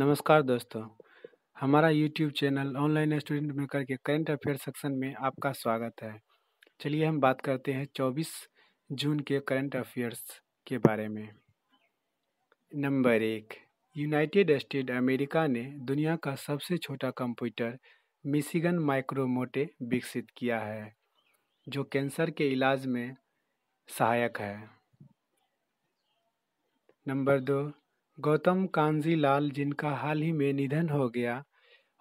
नमस्कार दोस्तों हमारा यूट्यूब चैनल ऑनलाइन स्टूडेंट में के करंट अफेयर सेक्शन में आपका स्वागत है चलिए हम बात करते हैं 24 जून के करंट अफेयर्स के बारे में नंबर एक यूनाइटेड स्टेट अमेरिका ने दुनिया का सबसे छोटा कंप्यूटर मिशिगन माइक्रोमोटे विकसित किया है जो कैंसर के इलाज में सहायक है नंबर दो गौतम कांजीलाल जिनका हाल ही में निधन हो गया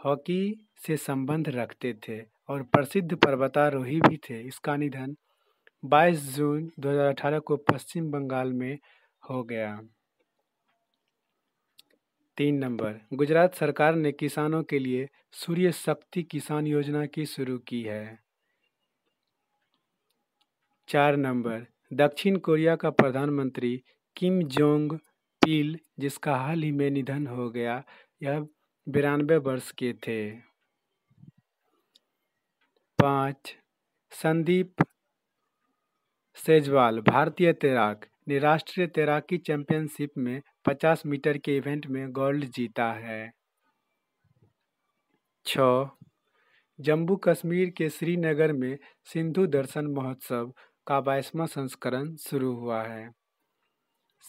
हॉकी से संबंध रखते थे और प्रसिद्ध पर्वतारोही भी थे इसका निधन 22 जून 2018 को पश्चिम बंगाल में हो गया तीन नंबर गुजरात सरकार ने किसानों के लिए सूर्य शक्ति किसान योजना की शुरू की है चार नंबर दक्षिण कोरिया का प्रधानमंत्री किम जोंग पील जिसका हाल ही में निधन हो गया यह बिरानवे वर्ष के थे पाँच संदीप सेजवाल भारतीय तैराक ने राष्ट्रीय तैराकी चैंपियनशिप में 50 मीटर के इवेंट में गोल्ड जीता है छ जम्मू कश्मीर के श्रीनगर में सिंधु दर्शन महोत्सव का बाईसवां संस्करण शुरू हुआ है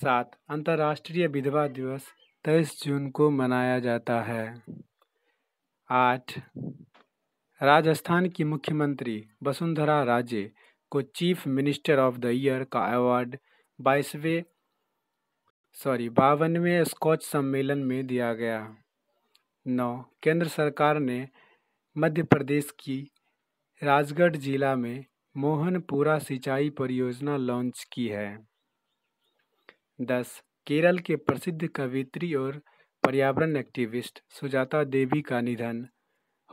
सात अंतर्राष्ट्रीय विधवा दिवस तेईस जून को मनाया जाता है आठ राजस्थान की मुख्यमंत्री वसुंधरा राजे को chief minister of the year का अवार्ड बाईसवें सॉरी बावनवें स्कॉच सम्मेलन में दिया गया नौ केंद्र सरकार ने मध्य प्रदेश की राजगढ़ जिला में मोहनपुरा सिंचाई परियोजना लॉन्च की है दस केरल के प्रसिद्ध कवित्री और पर्यावरण एक्टिविस्ट सुजाता देवी का निधन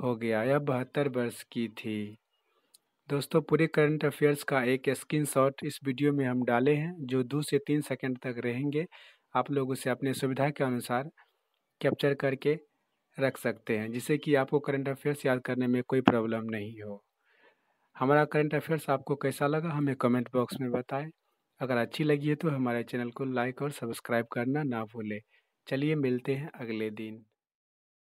हो गया यह बहत्तर वर्ष की थी दोस्तों पूरे करंट अफेयर्स का एक स्क्रीनशॉट इस वीडियो में हम डाले हैं जो दो से तीन सेकंड तक रहेंगे आप लोग उसे अपने सुविधा के अनुसार कैप्चर करके रख सकते हैं जिससे कि आपको करंट अफेयर्स याद करने में कोई प्रॉब्लम नहीं हो हमारा करंट अफेयर्स आपको कैसा लगा हमें कमेंट बॉक्स में बताएं अगर अच्छी लगी है तो हमारे चैनल को लाइक और सब्सक्राइब करना ना भूलें चलिए मिलते हैं अगले दिन